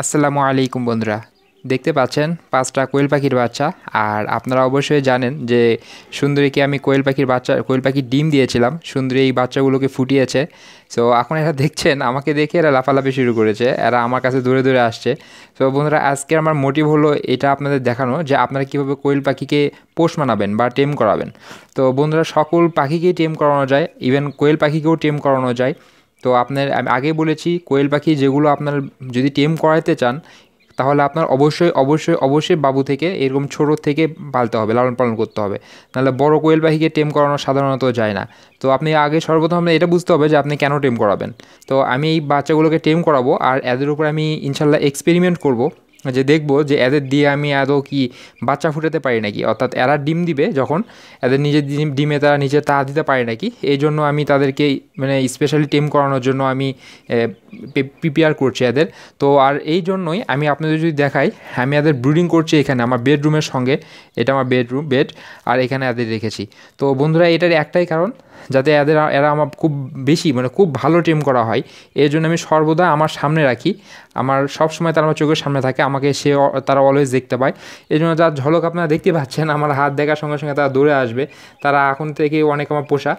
আসসালামু আলাইকুম বন্ধুরা দেখতে পাচ্ছেন পাঁচটা কোয়েল পাখির বাচ্চা আর আপনারা অবশ্যই জানেন যে সুন্দরীকে আমি কোয়েল পাখির বাচ্চা কোয়েল পাখির ডিম দিয়েছিলাম সুন্দরী এই বাচ্চাগুলোকে ফুটিয়েছে সো এখন এরা দেখছেন আমাকে দেখে এরা লাফালাফি শুরু করেছে এরা আমার কাছে দূরে দূরে আসছে সো বন্ধুরা আজকে আমার মোটিভ হলো এটা আপনাদের দেখানো যে আপনারা কীভাবে কোয়েল পাখিকে পোষ মানাবেন বা টেম করাবেন তো বন্ধুরা সকল পাখিকেই টেম করানো যায় ইভেন কোয়েল পাখিকেও টেম করানো যায় তো আপনার আমি আগেই বলেছি কোয়েল পাখি যেগুলো আপনার যদি টেম করাতে চান তাহলে আপনার অবশ্যই অবশ্যই অবশ্যই বাবু থেকে এরকম ছোট থেকে পালতে হবে লালন পালন করতে হবে নাহলে বড় কোয়েল পাখিকে টেম করানো সাধারণত যায় না তো আপনি আগে সর্বপ্রথম এটা বুঝতে হবে যে আপনি কেন টেম করাবেন তো আমি এই বাচ্চাগুলোকে টেম করাবো আর এদের উপর আমি ইনশাল্লাহ এক্সপেরিমেন্ট করবো যে দেখব যে এদের দিয়ে আমি আরও কি বাচ্চা ফুটাতে পারি নাকি অর্থাৎ এরা ডিম দিবে যখন এদের নিজের ডিমে তারা নিজের তা দিতে পারে নাকি এই জন্য আমি তাদেরকে মানে স্পেশালি টিম করানোর জন্য আমি প্রিপেয়ার করছি এদের তো আর এই জন্যই আমি আপনাদের যদি দেখাই আমি এদের ব্রিডিং করছি এখানে আমার বেডরুমের সঙ্গে এটা আমার বেডরুম বেড আর এখানে এদের রেখেছি তো বন্ধুরা এটার একটাই কারণ যাতে এদের এরা আমার খুব বেশি মানে খুব ভালো টিম করা হয় এর জন্য আমি সর্বদা আমার সামনে রাখি আমার সব সময় তারা আমার চোখের সামনে থাকে আমাকে সে তারা অলওয়েজ দেখতে পায় এই জন্য যার ঝলক আপনারা দেখতে পাচ্ছেন আমার হাত দেখার সঙ্গে সঙ্গে তারা দৌড়ে আসবে তারা এখন থেকে অনেক আমার পোষা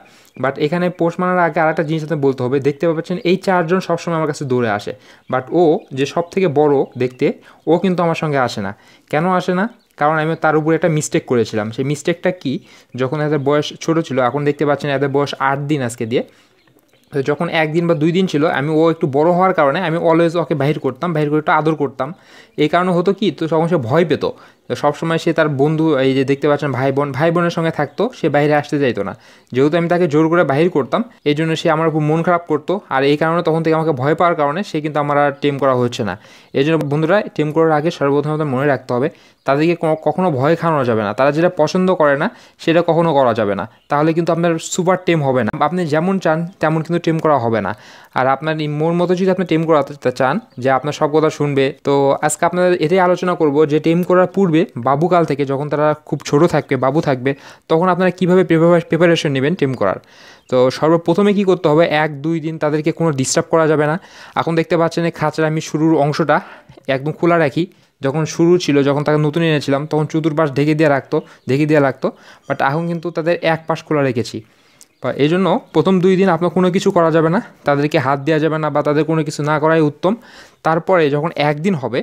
বাট এখানে পোষ মানার আগে আর একটা জিনিস বলতে হবে দেখতে পাচ্ছেন এই চারজন সবসময় আমার আমার কাছে দৌড়ে আসে বাট ও যে সব থেকে বড় দেখতে ও কিন্তু আমার সঙ্গে আসে না কেন আসে না কারণ আমি তার উপরে একটা মিস্টেক করেছিলাম সেই মিস্টেকটা কি যখন এদের বয়স ছোট ছিল এখন দেখতে পাচ্ছেন এদের বয়স আট দিন আজকে দিয়ে তো যখন একদিন বা দুই দিন ছিল আমি ও একটু বড় হওয়ার কারণে আমি অলওয়েজ ওকে বাহির করতাম বাহির করে একটু আদর করতাম এই কারণে হতো কি তো তখন সে ভয় পেত তো সবসময় সে তার বন্ধু এই যে দেখতে পাচ্ছেন ভাই বোন ভাই বোনের সঙ্গে থাকতো সে বাইরে আসতে চাইতো না যেহেতু আমি তাকে জোর করে বাহির করতাম এই জন্য সে আমার খুব মন খারাপ করতো আর এই কারণে তখন থেকে আমাকে ভয় পাওয়ার কারণে সে কিন্তু আমার আর টিম করা হচ্ছে না এই জন্য বন্ধুরা টিম করার আগে সর্বপ্রথমত মনে রাখতে হবে তাদেরকে কখনো ভয় খাওয়ানো যাবে না তারা যেটা পছন্দ করে না সেটা কখনো করা যাবে না তাহলে কিন্তু আপনার সুপার টিম হবে না আপনি যেমন চান তেমন কিন্তু টিম করা হবে না আর আপনার মন মতো যদি আপনি টিম করাতে চান যে আপনার সব কথা শুনবে তো আজকে আপনাদের এটাই আলোচনা করব যে টিম করার পূর্বে পূর্বে বাবুকাল থেকে যখন তারা খুব ছোট থাকবে বাবু থাকবে তখন আপনারা কীভাবে প্রিপারেশন নেবেন টিম করার তো সর্বপ্রথমে কি করতে হবে এক দুই দিন তাদেরকে কোনো ডিস্টার্ব করা যাবে না এখন দেখতে পাচ্ছেন এই খাঁচড়া আমি শুরুর অংশটা একদম খোলা রাখি যখন শুরু ছিল যখন তাকে নতুন এনেছিলাম তখন চতুর্পাশ ঢেকে দেওয়া রাখতো ঢেকে দেওয়া রাখতো বাট এখন কিন্তু তাদের এক পাশ খোলা রেখেছি বা এই জন্য প্রথম দুই দিন আপনার কোনো কিছু করা যাবে না তাদেরকে হাত দেওয়া যাবে না বা তাদের কোনো কিছু না করাই উত্তম তারপরে যখন একদিন হবে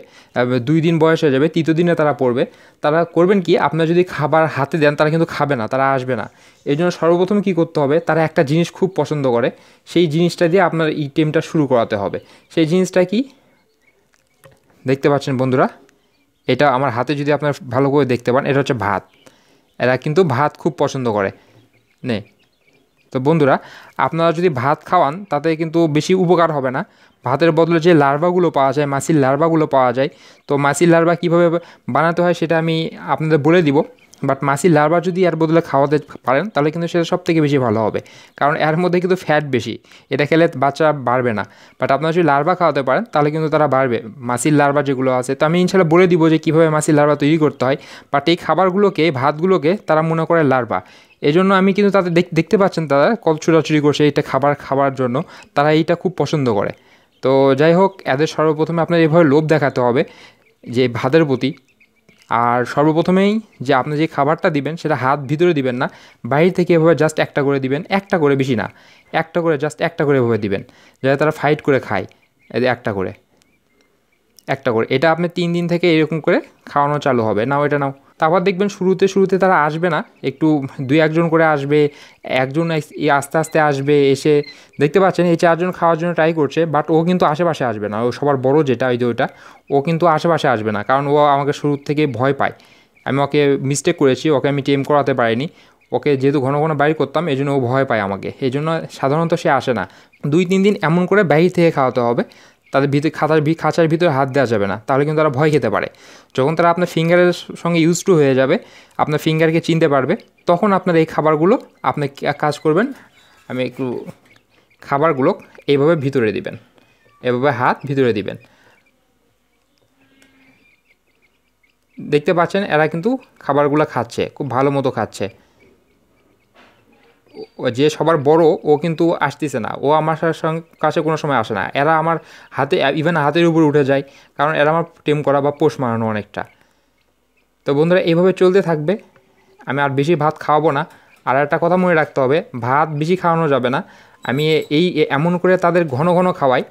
দুই দিন বয়স হয়ে যাবে তৃতীয় দিনে তারা পড়বে তারা করবেন কি আপনার যদি খাবার হাতে দেন তারা কিন্তু খাবে না তারা আসবে না এই জন্য সর্বপ্রথম কী করতে হবে তারা একটা জিনিস খুব পছন্দ করে সেই জিনিসটা দিয়ে আপনার এই টেমটা শুরু করাতে হবে সেই জিনিসটা কি দেখতে পাচ্ছেন বন্ধুরা এটা আমার হাতে যদি আপনার ভালো করে দেখতে পান এটা হচ্ছে ভাত এরা কিন্তু ভাত খুব পছন্দ করে নে তো বন্ধুরা আপনারা যদি ভাত খাওয়ান তাতে কিন্তু বেশি উপকার হবে না ভাতের বদলে যে লার্ভাগুলো পাওয়া যায় মাছির লার্ভাগুলো পাওয়া যায় তো মাছির লার্ভা কীভাবে বানাতে হয় সেটা আমি আপনাদের বলে দিব বাট মাছির লার্ভা যদি এর বদলে খাওয়াতে পারেন তাহলে কিন্তু সেটা সব থেকে বেশি ভালো হবে কারণ এর মধ্যে কিন্তু ফ্যাট বেশি এটা খেলে বাচ্চা বাড়বে না বাট আপনারা যদি লার্ভা খাওয়াতে পারেন তাহলে কিন্তু তারা বাড়বে মাছির লার্ভা যেগুলো আছে তো আমি ইনশাল্লাহ বলে দিব যে কীভাবে মাছির লার্ভা তৈরি করতে হয় বাট এই খাবারগুলোকে ভাতগুলোকে তারা মনে করে লার্ভা জন্য আমি কিন্তু তাদের দেখতে পাচ্ছেন তারা কত ছোটাছুটি করছে এটা খাবার খাওয়ার জন্য তারা এইটা খুব পছন্দ করে তো যাই হোক এদের সর্বপ্রথমে আপনার এভাবে লোভ দেখাতে হবে যে ভাতের প্রতি আর সর্বপ্রথমেই যে আপনি যে খাবারটা দিবেন সেটা হাত ভিতরে দিবেন না বাইরে থেকে এভাবে জাস্ট একটা করে দিবেন একটা করে বেশি না একটা করে জাস্ট একটা করে এভাবে দিবেন যাতে তারা ফাইট করে খায় একটা করে একটা করে এটা আপনি তিন দিন থেকে এরকম করে খাওয়ানো চালু হবে নাও এটা নাও তারপর দেখবেন শুরুতে শুরুতে তারা আসবে না একটু দুই একজন করে আসবে একজন আস্তে আস্তে আসবে এসে দেখতে পাচ্ছেন এই চারজন খাওয়ার জন্য ট্রাই করছে বাট ও কিন্তু আশেপাশে আসবে না ও সবার বড় যেটা ওই যে ওইটা ও কিন্তু আশেপাশে আসবে না কারণ ও আমাকে শুরুর থেকে ভয় পায় আমি ওকে মিস্টেক করেছি ওকে আমি টেম করাতে পারিনি ওকে যেহেতু ঘন ঘন বাইর করতাম এই জন্য ও ভয় পায় আমাকে এই জন্য সাধারণত সে আসে না দুই তিন দিন এমন করে বাইর থেকে খাওয়াতে হবে তাদের ভিতরে খাতার খাঁচার ভিতরে হাত দেওয়া যাবে না তাহলে কিন্তু তারা ভয় খেতে পারে যখন তারা আপনার ফিঙ্গারের সঙ্গে ইউজ টু হয়ে যাবে আপনার ফিঙ্গারকে চিনতে পারবে তখন আপনার এই খাবারগুলো আপনি কাজ করবেন আমি একটু খাবারগুলো এইভাবে ভিতরে দিবেন এভাবে হাত ভিতরে দিবেন দেখতে পাচ্ছেন এরা কিন্তু খাবারগুলো খাচ্ছে খুব ভালো মতো খাচ্ছে যে সবার বড় ও কিন্তু আসতেছে না ও আমার কাছে কোনো সময় আসে না এরা আমার হাতে ইভেন হাতের উপরে উঠে যায় কারণ এরা আমার টেম করা বা পোষ মারানো অনেকটা তো বন্ধুরা এইভাবে চলতে থাকবে আমি আর বেশি ভাত খাওয়াবো না আর একটা কথা মনে রাখতে হবে ভাত বেশি খাওয়ানো যাবে না আমি এই এমন করে তাদের ঘন ঘন খাওয়াই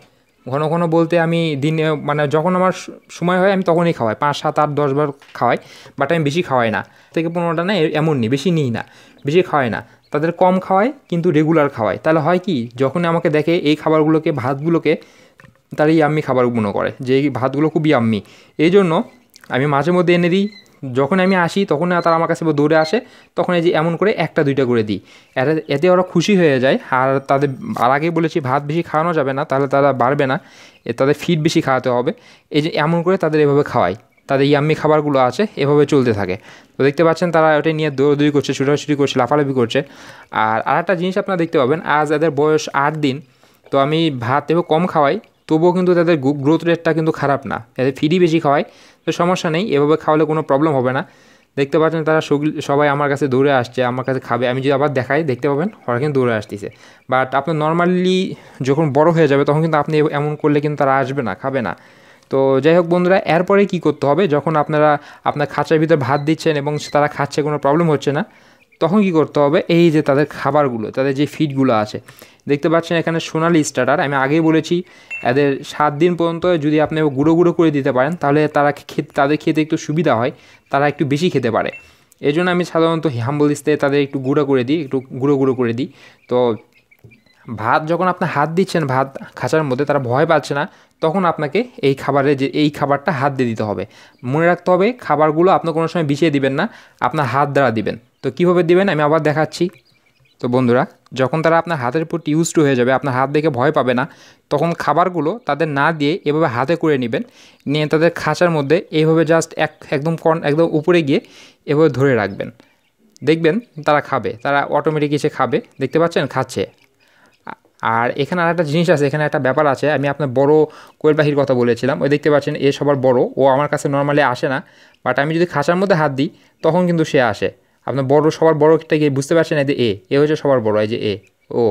ঘন ঘন বলতে আমি দিনে মানে যখন আমার সময় হয় আমি তখনই খাওয়াই পাঁচ সাত আট দশবার খাওয়াই বাট আমি বেশি খাওয়াই না থেকে পনেরোটা না এমন নিই বেশি নিই না বেশি খাওয়াই না তাদের কম খাওয়ায় কিন্তু রেগুলার খাওয়ায় তাহলে হয় কি যখন আমাকে দেখে এই খাবারগুলোকে ভাতগুলোকে তারা এই আম্মি খাবার গুণ করে যে ভাতগুলো খুবই আম্মি এই জন্য আমি মাঝে মধ্যে এনে দিই যখন আমি আসি তখন তারা আমার কাছে দৌড়ে আসে তখন এই যে এমন করে একটা দুইটা করে দিই এতে ওরা খুশি হয়ে যায় আর তাদের আর আগেই বলেছি ভাত বেশি খাওয়ানো যাবে না তাহলে তারা বাড়বে না তাদের ফিড বেশি খাওয়াতে হবে এই যে এমন করে তাদের এভাবে খাওয়ায় তাদের ইয়াম্মি খাবারগুলো আছে এভাবে চলতে থাকে তো দেখতে পাচ্ছেন তারা ওটা নিয়ে দৌড়দৌড়ি করছে ছুটাছুটি করছে লাফালাফি করছে আর আরেকটা জিনিস আপনারা দেখতে পাবেন আজ এদের বয়স আট দিন তো আমি ভাত এবং কম খাওয়াই তবুও কিন্তু তাদের গ্রোথ রেটটা কিন্তু খারাপ না তাদের ফিডি বেশি খাওয়াই তো সমস্যা নেই এভাবে খাওয়ালে কোনো প্রবলেম হবে না দেখতে পাচ্ছেন তারা সবাই আমার কাছে দৌড়ে আসছে আমার কাছে খাবে আমি যদি আবার দেখাই দেখতে পাবেন ওরা কিন্তু দৌড়ে আসতেছে বাট আপনার নর্মালি যখন বড় হয়ে যাবে তখন কিন্তু আপনি এমন করলে কিন্তু তারা আসবে না খাবে না তো যাই হোক বন্ধুরা এরপরে কি করতে হবে যখন আপনারা আপনার খাঁচার ভিতরে ভাত দিচ্ছেন এবং তারা খাচ্ছে কোনো প্রবলেম হচ্ছে না তখন কি করতে হবে এই যে তাদের খাবারগুলো তাদের যে ফিডগুলো আছে দেখতে পাচ্ছেন এখানে সোনালি স্টার্টার আমি আগেই বলেছি এদের সাত দিন পর্যন্ত যদি আপনি গুঁড়ো গুঁড়ো করে দিতে পারেন তাহলে তারা খেতে তাদের খেতে একটু সুবিধা হয় তারা একটু বেশি খেতে পারে এই জন্য আমি সাধারণত হ্যাম্বলিস্তে তাদের একটু গুঁড়ো করে দিই একটু গুঁড়ো গুঁড়ো করে দিই তো ভাত যখন আপনি হাত দিচ্ছেন ভাত খাঁচার মধ্যে তারা ভয় পাচ্ছে না তখন আপনাকে এই খাবারে যে এই খাবারটা হাত দিয়ে দিতে হবে মনে রাখতে হবে খাবারগুলো আপনি কোনো সময় বিছিয়ে দিবেন না আপনার হাত দ্বারা দিবেন তো কীভাবে দিবেন আমি আবার দেখাচ্ছি তো বন্ধুরা যখন তারা আপনার হাতের প্রতি ইউজড হয়ে যাবে আপনার হাত দেখে ভয় পাবে না তখন খাবারগুলো তাদের না দিয়ে এভাবে হাতে করে নেবেন নিয়ে তাদের খাঁচার মধ্যে এইভাবে জাস্ট এক একদম কর্ন একদম উপরে গিয়ে এভাবে ধরে রাখবেন দেখবেন তারা খাবে তারা অটোমেটিক এসে খাবে দেখতে পাচ্ছেন খাচ্ছে আর এখানে আর একটা জিনিস আছে এখানে একটা ব্যাপার আছে আমি আপনার বড় কোয়েল পাখির কথা বলেছিলাম ওই দেখতে পাচ্ছেন এ সবার বড় ও আমার কাছে নর্মালি আসে না বাট আমি যদি খাঁচার মধ্যে হাত দিই তখন কিন্তু সে আসে আপনার বড় সবার একটা গিয়ে বুঝতে পারছেন এই যে এ এ হচ্ছে সবার বড় এই যে এ ও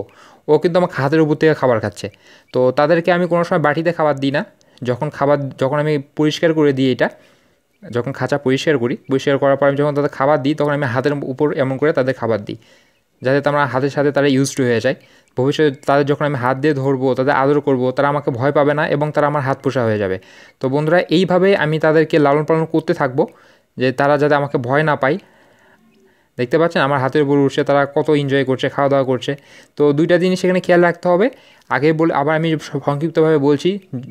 ও কিন্তু আমার হাতের উপর থেকে খাবার খাচ্ছে তো তাদেরকে আমি কোনো সময় বাটিতে খাবার দিই না যখন খাবার যখন আমি পরিষ্কার করে দিই এটা যখন খাঁচা পরিষ্কার করি পরিষ্কার করার পর আমি যখন তাদের খাবার দিই তখন আমি হাতের উপর এমন করে তাদের খাবার দিই যাতে আমার হাতের সাথে তারা ইউজড হয়ে যায় ভবিষ্যতে তাদের যখন আমি হাত দিয়ে ধরবো তাদের আদর করব তারা আমাকে ভয় পাবে না এবং তারা আমার হাত পোষা হয়ে যাবে তো বন্ধুরা এইভাবে আমি তাদেরকে লালন পালন করতে থাকবো যে তারা যাতে আমাকে ভয় না পায় দেখতে পাচ্ছেন আমার হাতের উপর উঠছে তারা কত এনজয় করছে খাওয়া দাওয়া করছে তো দুইটা জিনিস সেখানে খেয়াল রাখতে হবে আগে বলে আবার আমি সংক্ষিপ্তভাবে বলছি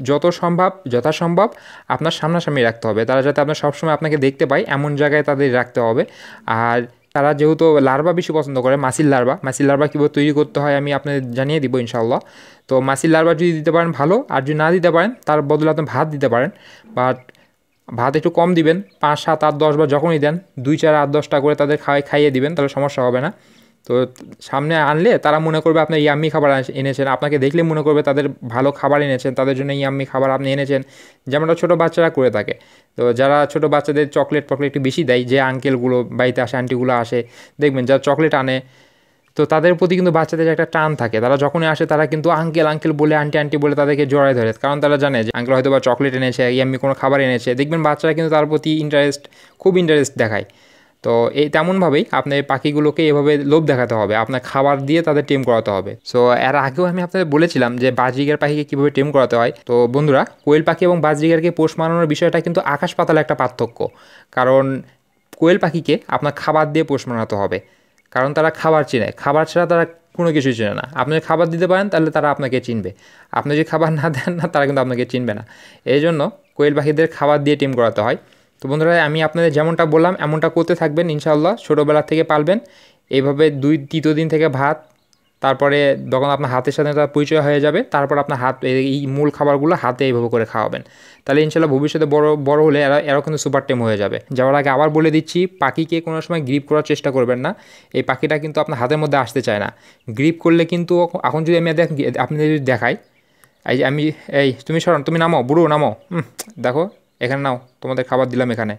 যত সম্ভব যথাসম্ভব আপনার সামনাসামনি রাখতে হবে তারা যাতে আপনার সবসময় আপনাকে দেখতে পায় এমন জায়গায় তাদের রাখতে হবে আর তারা যেহেতু লার্ভা বেশি পছন্দ করে মাসির লার্ভা মাসির লার্ভা কীভাবে তৈরি করতে হয় আমি আপনাদের জানিয়ে দিব ইনশাল্লাহ তো মাসির লার্ভা যদি দিতে পারেন ভালো আর যদি না দিতে পারেন তার বদলে আপনি ভাত দিতে পারেন বাট ভাত একটু কম দিবেন পাঁচ সাত আট দশ বার যখনই দেন দুই চার আট দশটা করে তাদের খাওয়াই খাইয়ে দিবেন তাহলে সমস্যা হবে না তো সামনে আনলে তারা মনে করবে আপনার ইয়াম্মি খাবার এনেছেন আপনাকে দেখলে মনে করবে তাদের ভালো খাবার এনেছেন তাদের জন্য ইয়াম্মি খাবার আপনি এনেছেন যেমনটা ছোটো বাচ্চারা করে থাকে তো যারা ছোটো বাচ্চাদের চকলেট টকলেট একটু বেশি দেয় যে আঙ্কেলগুলো বাড়িতে আসে আন্টিগুলো আসে দেখবেন যারা চকলেট আনে তো তাদের প্রতি কিন্তু বাচ্চাদের একটা টান থাকে তারা যখনই আসে তারা কিন্তু আঙ্কেল আঙ্কেল বলে আন্টি আন্টি বলে তাদেরকে জড়াই ধরে কারণ তারা জানে যে আঙ্কেল হয়তো বা চকলেট এনেছে ইয়াম্মি কোনো খাবার এনেছে দেখবেন বাচ্চারা কিন্তু তার প্রতি ইন্টারেস্ট খুব ইন্টারেস্ট দেখায় তো এই তেমনভাবেই আপনার পাখিগুলোকে এভাবে লোভ দেখাতে হবে আপনার খাবার দিয়ে তাদের টেম করাতে হবে সো এর আগেও আমি আপনাদের বলেছিলাম যে বাজরিগার পাখিকে কীভাবে টেম করাতে হয় তো বন্ধুরা কোয়েল পাখি এবং বাজরিগারকে পোষ মানানোর বিষয়টা কিন্তু আকাশ পাতালে একটা পার্থক্য কারণ কোয়েল পাখিকে আপনার খাবার দিয়ে পোষ মানাতে হবে কারণ তারা খাবার চেনে খাবার ছাড়া তারা কোনো কিছুই চেনে না আপনি যদি খাবার দিতে পারেন তাহলে তারা আপনাকে চিনবে আপনি যদি খাবার না দেন না তারা কিন্তু আপনাকে চিনবে না এই জন্য কোয়েল পাখিদের খাবার দিয়ে টিম করাতে হয় তো বন্ধুরা আমি আপনাদের যেমনটা বললাম এমনটা করতে থাকবেন ইনশাল্লাহ ছোটোবেলা থেকে পালবেন এইভাবে দুই তৃতীয় দিন থেকে ভাত তারপরে যখন আপনার হাতের সাথে তার পরিচয় হয়ে যাবে তারপর আপনার হাত এই মূল খাবারগুলো হাতে এইভাবে করে খাওয়াবেন তাহলে ইনশাল্লাহ ভবিষ্যতে বড় বড় হলে এরা এরাও কিন্তু সুপার টেম হয়ে যাবে যাওয়ার আগে আবার বলে দিচ্ছি পাখিকে কোনো সময় গ্রিপ করার চেষ্টা করবেন না এই পাখিটা কিন্তু আপনার হাতের মধ্যে আসতে চায় না গ্রিপ করলে কিন্তু এখন যদি আমি আপনি যদি দেখাই এই যে আমি এই তুমি সরণ তুমি নামো বুড়ো নামো দেখো এখানে নাও তোমাদের খাবার দিলাম এখানে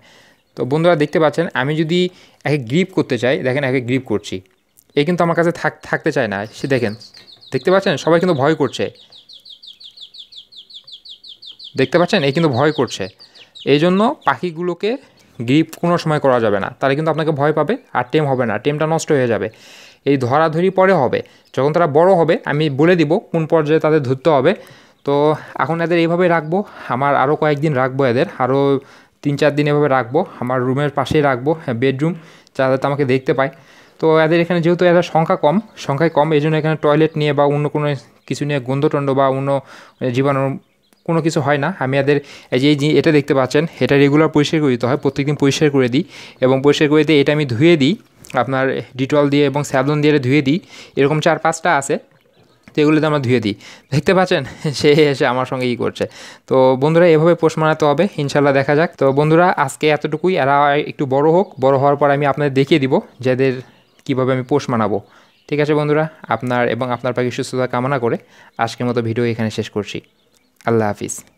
তো বন্ধুরা দেখতে পাচ্ছেন আমি যদি একে গ্রিপ করতে চাই দেখেন একে গ্রিপ করছি এ কিন্তু আমার কাছে থাক থাকতে চায় না সে দেখেন দেখতে পাচ্ছেন সবাই কিন্তু ভয় করছে দেখতে পাচ্ছেন এ কিন্তু ভয় করছে এই জন্য পাখিগুলোকে গ্রিপ কোনো সময় করা যাবে না তারা কিন্তু আপনাকে ভয় পাবে আর টেম হবে না টেমটা নষ্ট হয়ে যাবে এই ধরাধরি পরে হবে যখন তারা বড় হবে আমি বলে দিব কোন পর্যায়ে তাদের ধরতে হবে তো এখন এদের এইভাবে রাখবো আমার আরও কয়েকদিন রাখবো এদের আরও তিন চার দিন এভাবে রাখবো আমার রুমের পাশেই রাখবো বেডরুম হ্যাঁ, যাতে তো আমাকে দেখতে পায় তো এদের এখানে যেহেতু এদের সংখ্যা কম সংখ্যায় কম এই জন্য এখানে টয়লেট নিয়ে বা অন্য কোনো কিছু নিয়ে গন্ধটন্ড বা অন্য জীবাণু কোনো কিছু হয় না আমি এদের এই যে এটা দেখতে পাচ্ছেন এটা রেগুলার পরিষ্কার করে দিতে হয় প্রত্যেকদিন পরিষ্কার করে দিই এবং পরিষ্কার করে দিয়ে এটা আমি ধুয়ে দিই আপনার ডিটল দিয়ে এবং স্যাবলন দিয়ে ধুয়ে দিই এরকম চার পাঁচটা আছে তো এগুলোতে আমরা ধুয়ে দিই দেখতে পাচ্ছেন সে এসে আমার সঙ্গে ই করছে তো বন্ধুরা এভাবে পোস্ট মানাতে হবে ইনশাল্লাহ দেখা যাক তো বন্ধুরা আজকে এতটুকুই এরা একটু বড় হোক বড় হওয়ার পর আমি আপনাদের দেখিয়ে দিব যাদের কিভাবে আমি পোস্ট মানাবো ঠিক আছে বন্ধুরা আপনার এবং আপনার পাখি সুস্থতা কামনা করে আজকের মতো ভিডিও এখানে শেষ করছি আল্লাহ হাফিজ